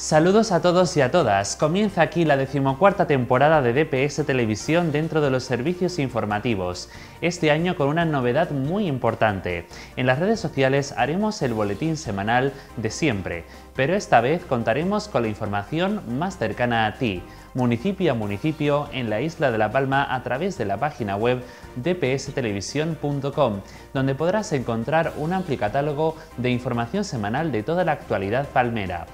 Saludos a todos y a todas. Comienza aquí la decimocuarta temporada de DPS Televisión dentro de los servicios informativos, este año con una novedad muy importante. En las redes sociales haremos el boletín semanal de siempre, pero esta vez contaremos con la información más cercana a ti, municipio a municipio en la isla de La Palma a través de la página web dpstelevisión.com, donde podrás encontrar un amplio catálogo de información semanal de toda la actualidad palmera.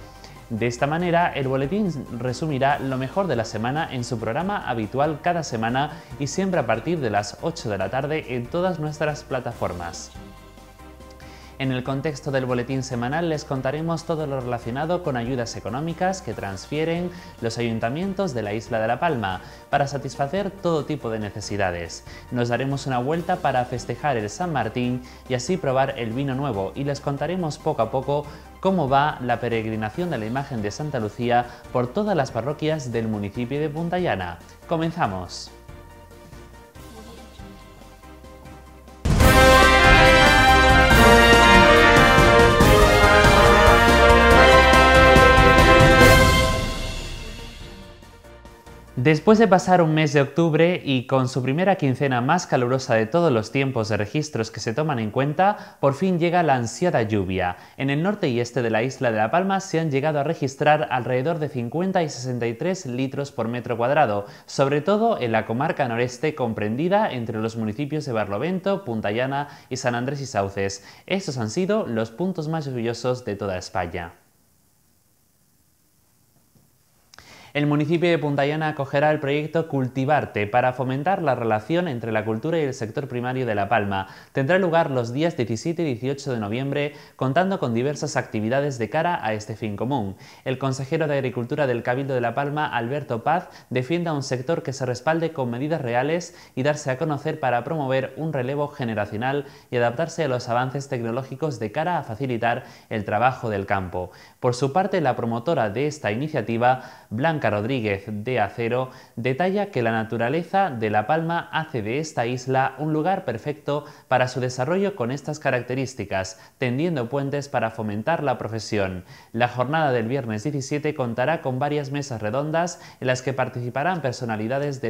De esta manera, el boletín resumirá lo mejor de la semana en su programa habitual cada semana y siempre a partir de las 8 de la tarde en todas nuestras plataformas. En el contexto del boletín semanal les contaremos todo lo relacionado con ayudas económicas que transfieren los ayuntamientos de la isla de La Palma para satisfacer todo tipo de necesidades. Nos daremos una vuelta para festejar el San Martín y así probar el vino nuevo y les contaremos poco a poco cómo va la peregrinación de la imagen de Santa Lucía por todas las parroquias del municipio de Puntallana. ¡Comenzamos! Después de pasar un mes de octubre y con su primera quincena más calurosa de todos los tiempos de registros que se toman en cuenta, por fin llega la ansiada lluvia. En el norte y este de la isla de La Palma se han llegado a registrar alrededor de 50 y 63 litros por metro cuadrado, sobre todo en la comarca noreste comprendida entre los municipios de Barlovento, Punta Llana y San Andrés y Sauces. Estos han sido los puntos más lluviosos de toda España. El municipio de Puntallana acogerá el proyecto Cultivarte para fomentar la relación entre la cultura y el sector primario de La Palma. Tendrá lugar los días 17 y 18 de noviembre, contando con diversas actividades de cara a este fin común. El consejero de Agricultura del Cabildo de La Palma, Alberto Paz, defiende un sector que se respalde con medidas reales y darse a conocer para promover un relevo generacional y adaptarse a los avances tecnológicos de cara a facilitar el trabajo del campo. Por su parte, la promotora de esta iniciativa, Blanca Rodríguez de Acero detalla que la naturaleza de La Palma hace de esta isla un lugar perfecto para su desarrollo con estas características, tendiendo puentes para fomentar la profesión. La jornada del viernes 17 contará con varias mesas redondas en las que participarán personalidades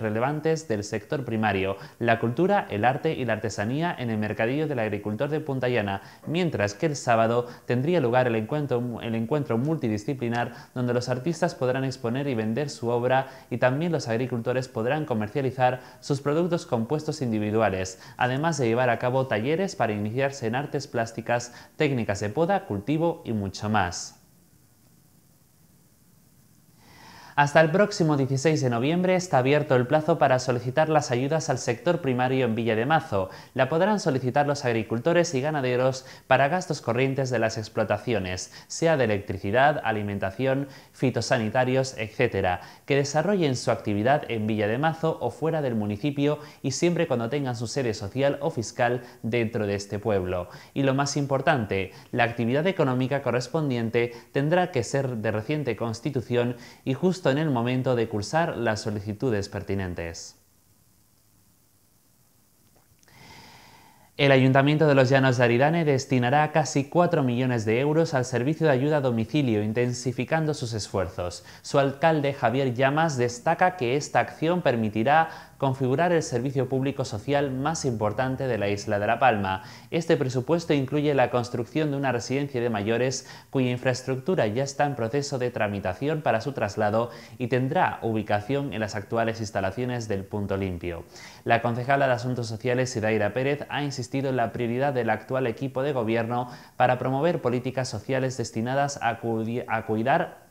relevantes del sector primario, la cultura, el arte y la artesanía en el mercadillo del agricultor de Puntallana, mientras que el sábado tendría lugar el encuentro, el encuentro multidisciplinar donde los artistas podrán exponer y vender su obra y también los agricultores podrán comercializar sus productos compuestos individuales, además de llevar a cabo talleres para iniciarse en artes plásticas, técnicas de poda, cultivo y mucho más. Hasta el próximo 16 de noviembre está abierto el plazo para solicitar las ayudas al sector primario en Villa de Mazo. La podrán solicitar los agricultores y ganaderos para gastos corrientes de las explotaciones, sea de electricidad, alimentación, fitosanitarios, etcétera, que desarrollen su actividad en Villa de Mazo o fuera del municipio y siempre cuando tengan su sede social o fiscal dentro de este pueblo. Y lo más importante, la actividad económica correspondiente tendrá que ser de reciente constitución y justo en el momento de cursar las solicitudes pertinentes. El Ayuntamiento de los Llanos de Aridane destinará casi 4 millones de euros al servicio de ayuda a domicilio, intensificando sus esfuerzos. Su alcalde, Javier Llamas, destaca que esta acción permitirá configurar el servicio público social más importante de la isla de La Palma. Este presupuesto incluye la construcción de una residencia de mayores cuya infraestructura ya está en proceso de tramitación para su traslado y tendrá ubicación en las actuales instalaciones del Punto Limpio. La concejala de Asuntos Sociales, Sidaira Pérez, ha insistido en la prioridad del actual equipo de gobierno para promover políticas sociales destinadas a cuidar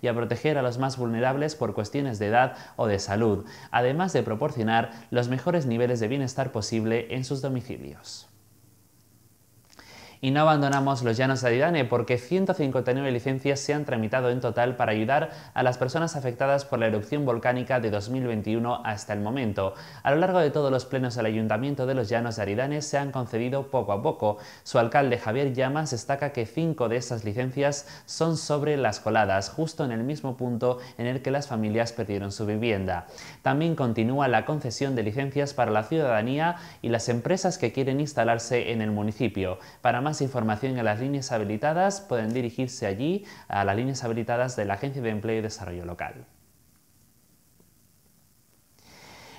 y a proteger a los más vulnerables por cuestiones de edad o de salud, además de proporcionar los mejores niveles de bienestar posible en sus domicilios. Y no abandonamos los llanos de Aridane porque 159 licencias se han tramitado en total para ayudar a las personas afectadas por la erupción volcánica de 2021 hasta el momento. A lo largo de todos los plenos del Ayuntamiento de los Llanos de Aridane se han concedido poco a poco. Su alcalde Javier Llamas destaca que cinco de estas licencias son sobre las coladas, justo en el mismo punto en el que las familias perdieron su vivienda. También continúa la concesión de licencias para la ciudadanía y las empresas que quieren instalarse en el municipio. Para información en las líneas habilitadas pueden dirigirse allí a las líneas habilitadas de la Agencia de Empleo y Desarrollo Local.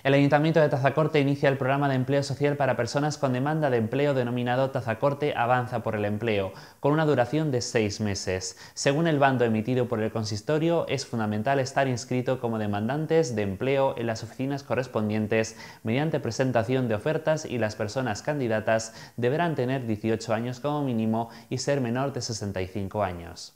El Ayuntamiento de Tazacorte inicia el programa de empleo social para personas con demanda de empleo denominado Tazacorte Avanza por el Empleo, con una duración de seis meses. Según el bando emitido por el consistorio, es fundamental estar inscrito como demandantes de empleo en las oficinas correspondientes mediante presentación de ofertas y las personas candidatas deberán tener 18 años como mínimo y ser menor de 65 años.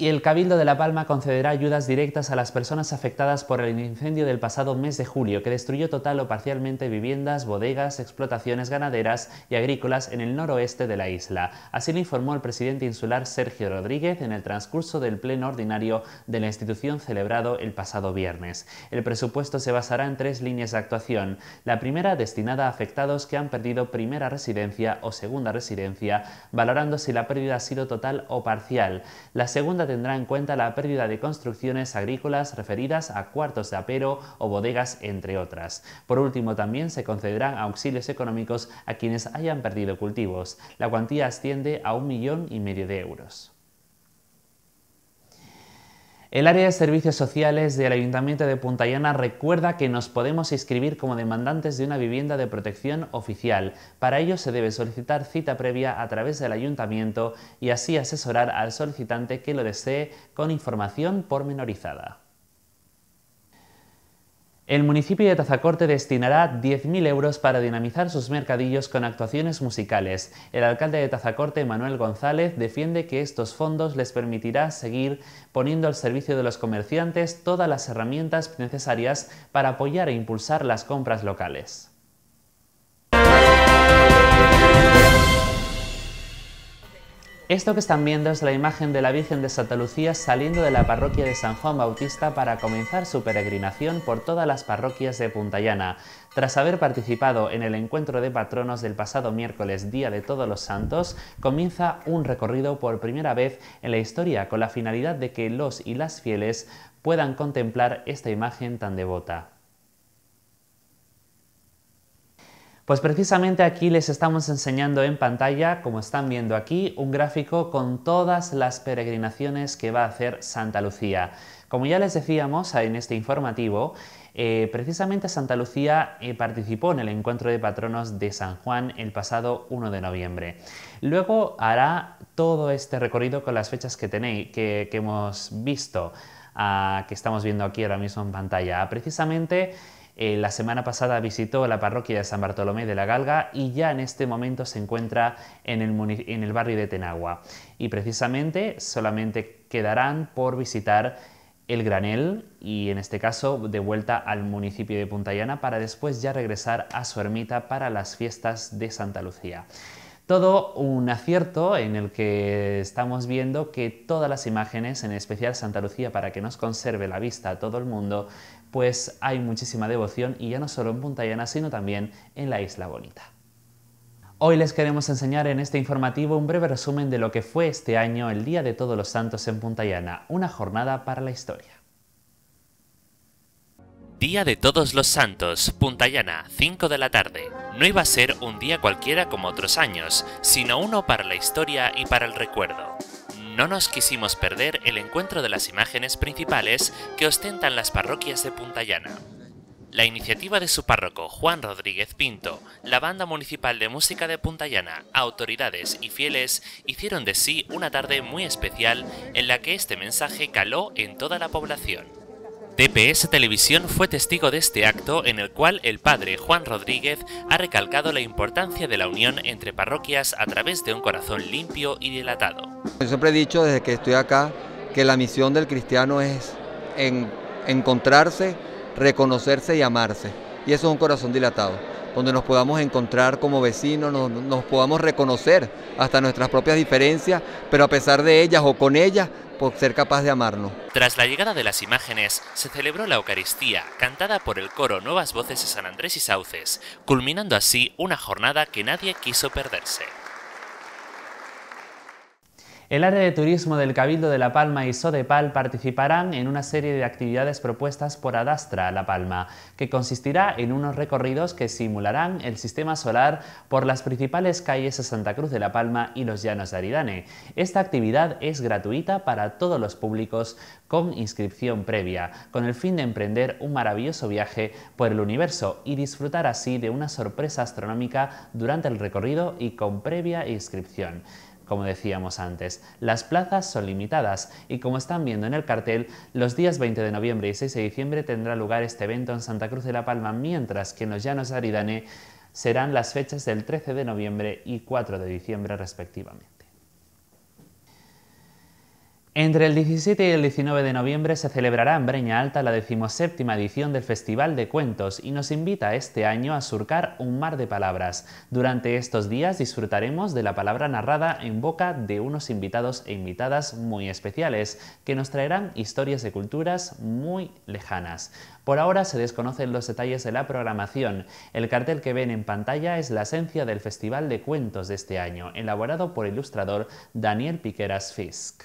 y el Cabildo de La Palma concederá ayudas directas a las personas afectadas por el incendio del pasado mes de julio, que destruyó total o parcialmente viviendas, bodegas, explotaciones ganaderas y agrícolas en el noroeste de la isla. Así lo informó el presidente insular Sergio Rodríguez en el transcurso del pleno ordinario de la institución celebrado el pasado viernes. El presupuesto se basará en tres líneas de actuación. La primera destinada a afectados que han perdido primera residencia o segunda residencia, valorando si la pérdida ha sido total o parcial. La segunda tendrá en cuenta la pérdida de construcciones agrícolas referidas a cuartos de apero o bodegas, entre otras. Por último, también se concederán auxilios económicos a quienes hayan perdido cultivos. La cuantía asciende a un millón y medio de euros. El área de servicios sociales del Ayuntamiento de Puntallana recuerda que nos podemos inscribir como demandantes de una vivienda de protección oficial. Para ello se debe solicitar cita previa a través del Ayuntamiento y así asesorar al solicitante que lo desee con información pormenorizada. El municipio de Tazacorte destinará 10.000 euros para dinamizar sus mercadillos con actuaciones musicales. El alcalde de Tazacorte, Manuel González, defiende que estos fondos les permitirá seguir poniendo al servicio de los comerciantes todas las herramientas necesarias para apoyar e impulsar las compras locales. Esto que están viendo es la imagen de la Virgen de Santa Lucía saliendo de la parroquia de San Juan Bautista para comenzar su peregrinación por todas las parroquias de Puntallana. Tras haber participado en el encuentro de patronos del pasado miércoles, Día de Todos los Santos, comienza un recorrido por primera vez en la historia con la finalidad de que los y las fieles puedan contemplar esta imagen tan devota. Pues precisamente aquí les estamos enseñando en pantalla, como están viendo aquí, un gráfico con todas las peregrinaciones que va a hacer Santa Lucía. Como ya les decíamos en este informativo, eh, precisamente Santa Lucía eh, participó en el encuentro de patronos de San Juan el pasado 1 de noviembre. Luego hará todo este recorrido con las fechas que tenéis, que, hemos visto, ah, que estamos viendo aquí ahora mismo en pantalla. Precisamente eh, la semana pasada visitó la parroquia de San Bartolomé de la Galga y ya en este momento se encuentra en el, en el barrio de Tenagua. Y precisamente solamente quedarán por visitar el granel y en este caso de vuelta al municipio de Puntallana para después ya regresar a su ermita para las fiestas de Santa Lucía. Todo un acierto en el que estamos viendo que todas las imágenes, en especial Santa Lucía, para que nos conserve la vista a todo el mundo, pues hay muchísima devoción y ya no solo en Punta Llana, sino también en la Isla Bonita. Hoy les queremos enseñar en este informativo un breve resumen de lo que fue este año el Día de Todos los Santos en Punta Llana, una jornada para la historia. Día de Todos los Santos, Puntallana, 5 de la tarde. No iba a ser un día cualquiera como otros años, sino uno para la historia y para el recuerdo. No nos quisimos perder el encuentro de las imágenes principales que ostentan las parroquias de Puntallana. La iniciativa de su párroco Juan Rodríguez Pinto, la banda municipal de música de Puntallana, autoridades y fieles hicieron de sí una tarde muy especial en la que este mensaje caló en toda la población. TPS Televisión fue testigo de este acto en el cual el padre Juan Rodríguez ha recalcado la importancia de la unión entre parroquias a través de un corazón limpio y dilatado. Yo siempre he dicho desde que estoy acá que la misión del cristiano es encontrarse, reconocerse y amarse. Y eso es un corazón dilatado donde nos podamos encontrar como vecinos, nos, podamos reconocer hasta nuestras propias diferencias, pero a pesar de ellas o con ellas, por ser capaz de amarnos. Tras la llegada de las imágenes, se celebró la Eucaristía, cantada por el coro Nuevas Voces de San Andrés y Sauces, culminando así una jornada que nadie quiso perderse. El área de turismo del Cabildo de La Palma y Sodepal participarán en una serie de actividades propuestas por Adastra La Palma, que consistirá en unos recorridos que simularán el sistema solar por las principales calles de Santa Cruz de La Palma y los Llanos de Aridane. Esta actividad es gratuita para todos los públicos con inscripción previa, con el fin de emprender un maravilloso viaje por el universo y disfrutar así de una sorpresa astronómica durante el recorrido y con previa inscripción. Como decíamos antes, las plazas son limitadas y como están viendo en el cartel, los días 20 de noviembre y 6 de diciembre tendrá lugar este evento en Santa Cruz de la Palma, mientras que en los Llanos de Aridane serán las fechas del 13 de noviembre y 4 de diciembre respectivamente. Entre el 17 y el 19 de noviembre se celebrará en Breña Alta la decimoséptima edición del Festival de Cuentos y nos invita este año a surcar un mar de palabras. Durante estos días disfrutaremos de la palabra narrada en boca de unos invitados e invitadas muy especiales que nos traerán historias de culturas muy lejanas. Por ahora se desconocen los detalles de la programación. El cartel que ven en pantalla es la esencia del Festival de Cuentos de este año, elaborado por el ilustrador Daniel Piqueras Fisk.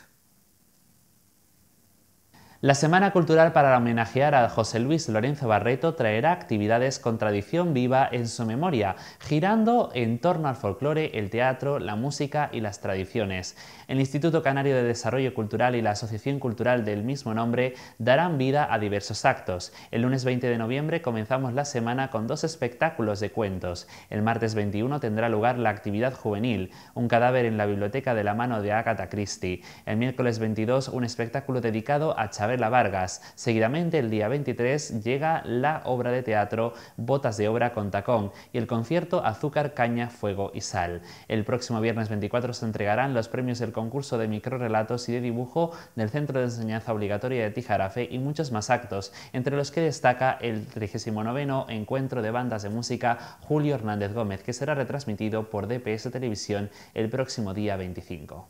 La Semana Cultural para homenajear a José Luis Lorenzo Barreto traerá actividades con tradición viva en su memoria, girando en torno al folclore, el teatro, la música y las tradiciones el Instituto Canario de Desarrollo Cultural y la Asociación Cultural del mismo nombre darán vida a diversos actos. El lunes 20 de noviembre comenzamos la semana con dos espectáculos de cuentos. El martes 21 tendrá lugar la actividad juvenil, un cadáver en la biblioteca de la mano de Agatha Christie. El miércoles 22 un espectáculo dedicado a Chabela Vargas. Seguidamente el día 23 llega la obra de teatro Botas de obra con tacón y el concierto Azúcar, Caña, Fuego y Sal. El próximo viernes 24 se entregarán los premios del concurso de microrelatos y de dibujo del Centro de Enseñanza Obligatoria de Tijarafe y muchos más actos, entre los que destaca el 39 Encuentro de Bandas de Música Julio Hernández Gómez, que será retransmitido por DPS Televisión el próximo día 25.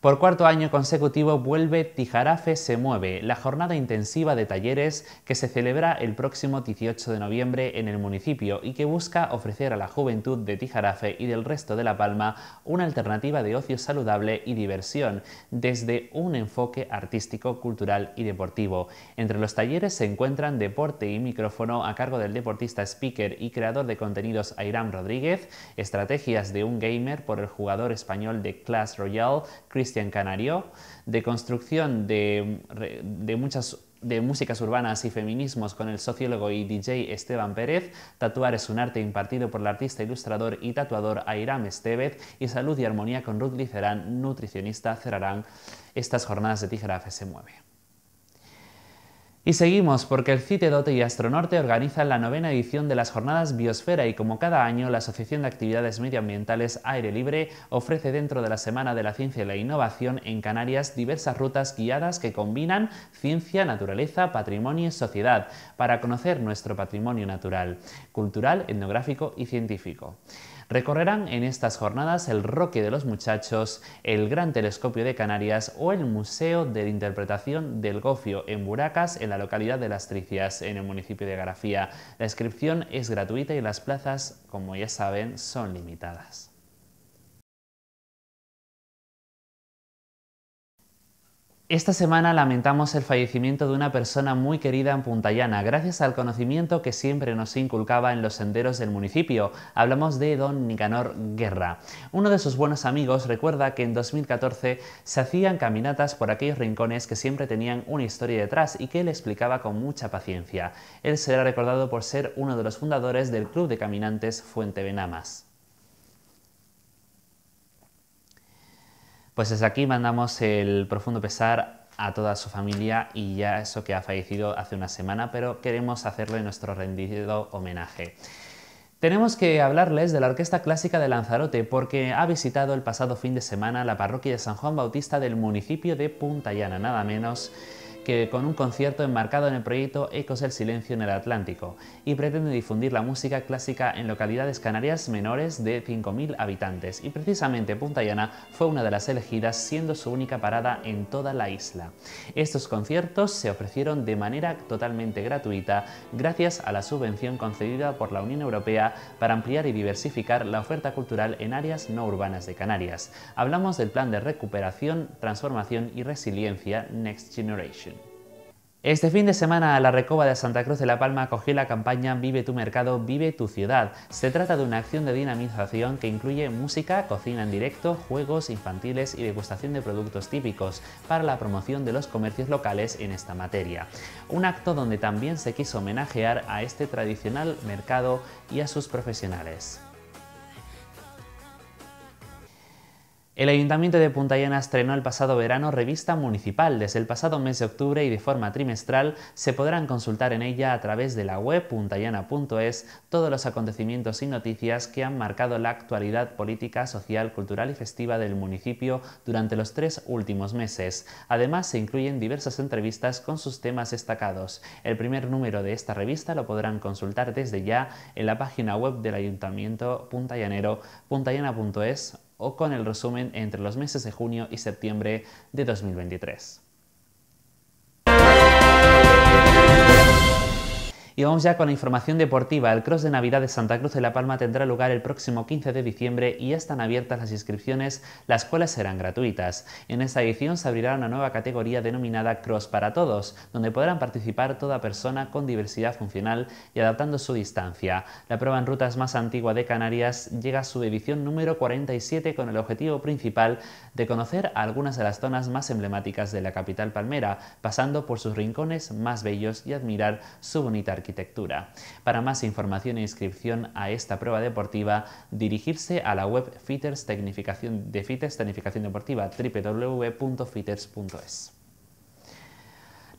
Por cuarto año consecutivo vuelve Tijarafe se mueve, la jornada intensiva de talleres que se celebra el próximo 18 de noviembre en el municipio y que busca ofrecer a la juventud de Tijarafe y del resto de La Palma una alternativa de ocio saludable y diversión desde un enfoque artístico, cultural y deportivo. Entre los talleres se encuentran deporte y micrófono a cargo del deportista speaker y creador de contenidos Airam Rodríguez, estrategias de un gamer por el jugador español de Clash Royale, Chris Cristian Canario, de construcción de, muchas de músicas urbanas y feminismos con el sociólogo y DJ Esteban Pérez, Tatuar es un arte impartido por el artista, ilustrador y tatuador Airam Estevez y Salud y Armonía con Ruth Licerán, nutricionista, cerrarán estas jornadas de Tijera se mueve. Y seguimos porque el CITEDOTE y Astronorte organizan la novena edición de las jornadas Biosfera y como cada año la Asociación de Actividades Medioambientales Aire Libre ofrece dentro de la Semana de la Ciencia y la Innovación en Canarias diversas rutas guiadas que combinan ciencia, naturaleza, patrimonio y sociedad para conocer nuestro patrimonio natural, cultural, etnográfico y científico. Recorrerán en estas jornadas el Roque de los Muchachos, el Gran Telescopio de Canarias o el Museo de Interpretación del Gofio en Buracas, en la localidad de Las Tricias, en el municipio de Garafía. La inscripción es gratuita y las plazas, como ya saben, son limitadas. Esta semana lamentamos el fallecimiento de una persona muy querida en Puntallana, gracias al conocimiento que siempre nos inculcaba en los senderos del municipio. Hablamos de don Nicanor Guerra. Uno de sus buenos amigos recuerda que en 2014 se hacían caminatas por aquellos rincones que siempre tenían una historia detrás y que él explicaba con mucha paciencia. Él será recordado por ser uno de los fundadores del Club de Caminantes Fuente Benamas. Pues desde aquí mandamos el profundo pesar a toda su familia y ya eso que ha fallecido hace una semana, pero queremos hacerle nuestro rendido homenaje. Tenemos que hablarles de la Orquesta Clásica de Lanzarote porque ha visitado el pasado fin de semana la parroquia de San Juan Bautista del municipio de Punta Llana, nada menos con un concierto enmarcado en el proyecto Ecos el Silencio en el Atlántico y pretende difundir la música clásica en localidades canarias menores de 5.000 habitantes y precisamente Punta Llana fue una de las elegidas siendo su única parada en toda la isla. Estos conciertos se ofrecieron de manera totalmente gratuita gracias a la subvención concedida por la Unión Europea para ampliar y diversificar la oferta cultural en áreas no urbanas de Canarias. Hablamos del plan de recuperación, transformación y resiliencia Next Generation. Este fin de semana la Recoba de Santa Cruz de la Palma acogió la campaña Vive tu mercado, vive tu ciudad. Se trata de una acción de dinamización que incluye música, cocina en directo, juegos infantiles y degustación de productos típicos para la promoción de los comercios locales en esta materia. Un acto donde también se quiso homenajear a este tradicional mercado y a sus profesionales. El Ayuntamiento de Puntallana estrenó el pasado verano Revista Municipal. Desde el pasado mes de octubre y de forma trimestral se podrán consultar en ella a través de la web puntallana.es todos los acontecimientos y noticias que han marcado la actualidad política, social, cultural y festiva del municipio durante los tres últimos meses. Además se incluyen diversas entrevistas con sus temas destacados. El primer número de esta revista lo podrán consultar desde ya en la página web del Ayuntamiento puntallanero puntallana.es o con el resumen entre los meses de junio y septiembre de 2023. Y vamos ya con la información deportiva. El Cross de Navidad de Santa Cruz de La Palma tendrá lugar el próximo 15 de diciembre y ya están abiertas las inscripciones, las cuales serán gratuitas. En esta edición se abrirá una nueva categoría denominada Cross para Todos, donde podrán participar toda persona con diversidad funcional y adaptando su distancia. La prueba en rutas más antigua de Canarias llega a su edición número 47 con el objetivo principal de conocer algunas de las zonas más emblemáticas de la capital palmera, pasando por sus rincones más bellos y admirar su bonita arquitectura. Para más información e inscripción a esta prueba deportiva, dirigirse a la web Fitters de Fitters Tecnificación Deportiva www.fitters.es.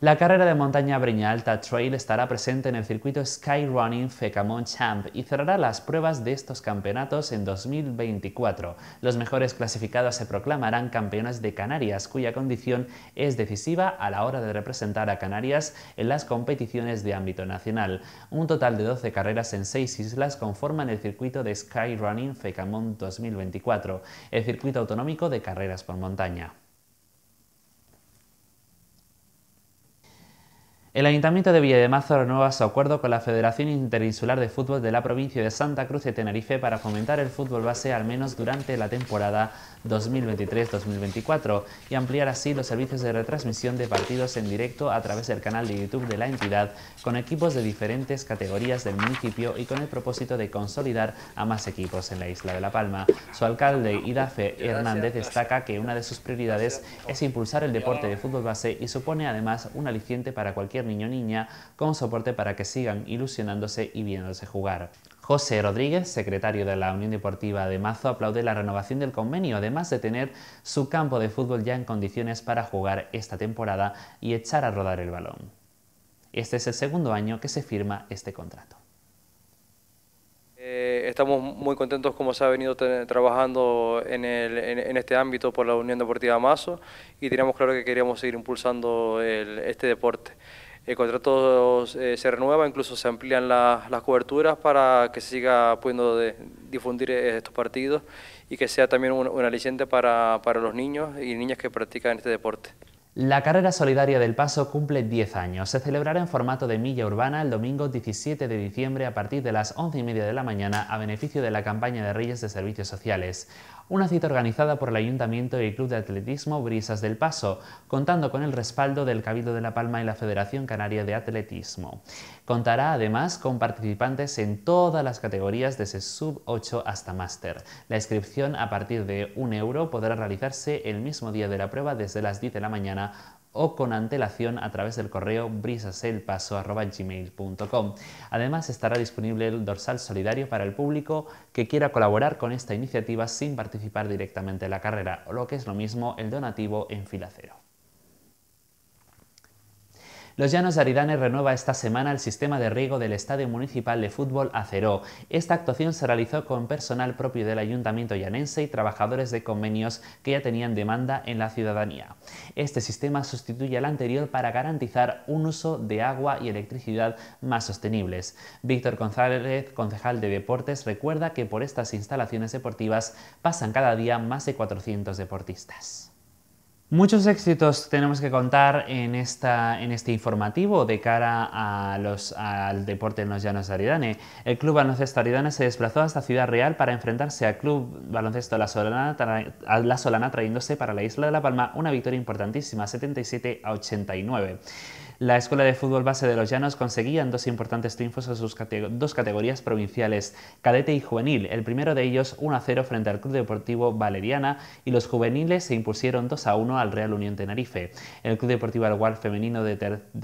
La carrera de montaña Breña Alta Trail estará presente en el circuito Skyrunning Fecamon Champ y cerrará las pruebas de estos campeonatos en 2024. Los mejores clasificados se proclamarán campeones de Canarias, cuya condición es decisiva a la hora de representar a Canarias en las competiciones de ámbito nacional. Un total de 12 carreras en 6 islas conforman el circuito de Skyrunning Fecamon 2024, el circuito autonómico de carreras por montaña. El Ayuntamiento de Villa de Mazo renueva su acuerdo con la Federación Interinsular de Fútbol de la provincia de Santa Cruz de Tenerife para fomentar el fútbol base al menos durante la temporada 2023-2024 y ampliar así los servicios de retransmisión de partidos en directo a través del canal de YouTube de la entidad con equipos de diferentes categorías del municipio y con el propósito de consolidar a más equipos en la isla de La Palma. Su alcalde Idafe Hernández destaca que una de sus prioridades es impulsar el deporte de fútbol base y supone además un aliciente para cualquier niño niña con soporte para que sigan ilusionándose y viéndose jugar. José Rodríguez, secretario de la Unión Deportiva de Mazo, aplaude la renovación del convenio, además de tener su campo de fútbol ya en condiciones para jugar esta temporada y echar a rodar el balón. Este es el segundo año que se firma este contrato. Eh, estamos muy contentos como se ha venido trabajando en, este ámbito por la Unión Deportiva Mazo y teníamos claro que queríamos seguir impulsando este deporte el contrato eh, se renueva, incluso se amplían las coberturas para que se siga pudiendo difundir eh, estos partidos y que sea también un, aliciente para, para, los niños y niñas que practican este deporte. La carrera solidaria del Paso cumple 10 años. Se celebrará en formato de milla urbana el domingo 17 de diciembre a partir de las 11 y media de la mañana a beneficio de la campaña de Reyes de Servicios Sociales. Una cita organizada por el Ayuntamiento y el Club de Atletismo Brisas del Paso, contando con el respaldo del Cabildo de La Palma y la Federación Canaria de Atletismo. Contará además con participantes en todas las categorías desde sub 8 hasta máster. La inscripción a partir de un euro podrá realizarse el mismo día de la prueba desde las 10 de la mañana o con antelación a través del correo brisaselpaso.gmail.com. Además estará disponible el dorsal solidario para el público que quiera colaborar con esta iniciativa sin participar directamente en la carrera, o lo que es lo mismo, el donativo en fila cero. Los Llanos de Aridane renueva esta semana el sistema de riego del Estadio Municipal de Fútbol Aceró. Esta actuación se realizó con personal propio del Ayuntamiento llanense y trabajadores de convenios que ya tenían demanda en la ciudadanía. Este sistema sustituye al anterior para garantizar un uso de agua y electricidad más sostenibles. Víctor González, concejal de Deportes, recuerda que por estas instalaciones deportivas pasan cada día más de 400 deportistas. Muchos éxitos tenemos que contar en, esta, en este informativo de cara los, al deporte en los Llanos de Aridane. El Club Baloncesto Aridane se desplazó hasta Ciudad Real para enfrentarse al Club Baloncesto La Solana, La Solana trayéndose para la isla de La Palma una victoria importantísima, 77 a 89. La Escuela de Fútbol Base de los Llanos conseguían dos importantes triunfos en sus dos categorías provinciales, cadete y juvenil, el primero de ellos 1-0 frente al Club Deportivo Valeriana y los juveniles se impusieron 2-1 al Real Unión Tenerife. El Club Deportivo Alguar femenino de,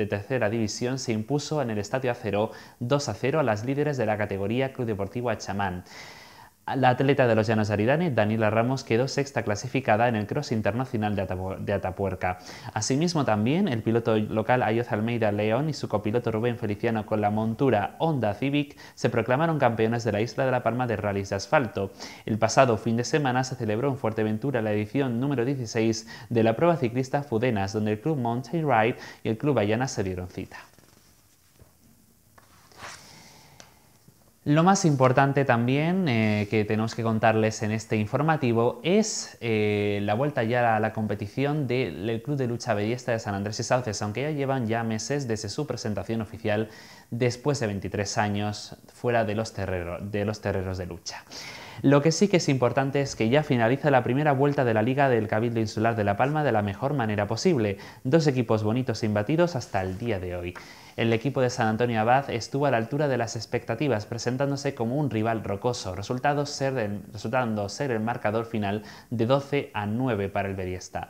tercera división se impuso en el Estadio Acero 2-0 a las líderes de la categoría Club Deportivo Achamán. La atleta de los Llanos Aridane, Daniela Ramos, quedó sexta clasificada en el Cross Internacional de, Atapuerca. Asimismo, también el piloto local Ayoz Almeida León y su copiloto Rubén Feliciano con la montura Honda Civic se proclamaron campeones de la Isla de la Palma de rallies de asfalto. El pasado fin de semana se celebró en Fuerteventura la edición número 16 de la prueba ciclista Fudenas, donde el club Mountain Ride y el club Bayana se dieron cita. Lo más importante también eh, que tenemos que contarles en este informativo es eh, la vuelta ya a la competición del Club de Lucha Bellista de San Andrés y Sauces, aunque ya llevan ya meses desde su presentación oficial después de 23 años fuera de los, de, los terreros de lucha. Lo que sí que es importante es que ya finaliza la primera vuelta de la Liga del Cabildo Insular de La Palma de la mejor manera posible, dos equipos bonitos e imbatidos hasta el día de hoy. El equipo de San Antonio Abad estuvo a la altura de las expectativas, presentándose como un rival rocoso, resultando ser el marcador final de 12 a 9 para el Beriesta.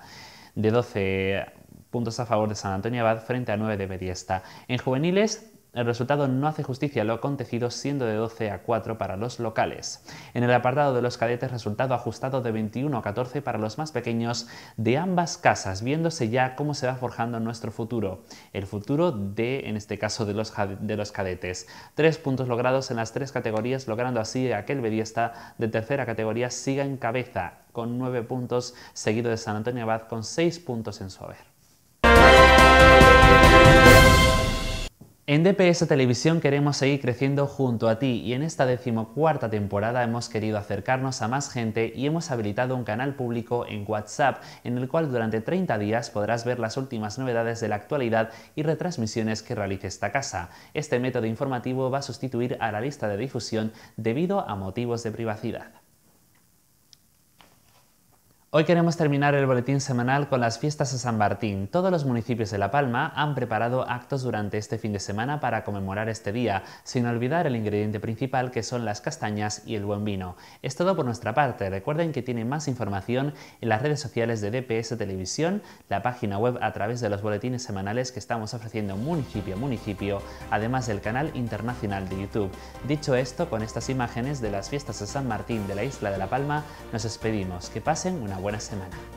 De 12 puntos a favor de San Antonio Abad frente a 9 de Beriesta. En juveniles, el resultado no hace justicia a lo acontecido siendo de 12 a 4 para los locales. En el apartado de los cadetes, resultado ajustado de 21 a 14 para los más pequeños de ambas casas, viéndose ya cómo se va forjando nuestro futuro. El futuro de, en este caso, de los, de los cadetes. Tres puntos logrados en las tres categorías, logrando así que el Bediesta de tercera categoría siga en cabeza con nueve puntos, seguido de San Antonio Abad con seis puntos en su haber. En DPS Televisión queremos seguir creciendo junto a ti y en esta decimocuarta temporada hemos querido acercarnos a más gente y hemos habilitado un canal público en WhatsApp en el cual durante 30 días podrás ver las últimas novedades de la actualidad y retransmisiones que realice esta casa. Este método informativo va a sustituir a la lista de difusión debido a motivos de privacidad. Hoy queremos terminar el boletín semanal con las fiestas de San Martín. Todos los municipios de La Palma han preparado actos durante este fin de semana para conmemorar este día, sin olvidar el ingrediente principal que son las castañas y el buen vino. Es todo por nuestra parte. Recuerden que tienen más información en las redes sociales de DPS Televisión, la página web a través de los boletines semanales que estamos ofreciendo municipio a municipio, además del canal internacional de YouTube. Dicho esto, con estas imágenes de las fiestas de San Martín de la isla de La Palma, nos despedimos. Que pasen una buena semana.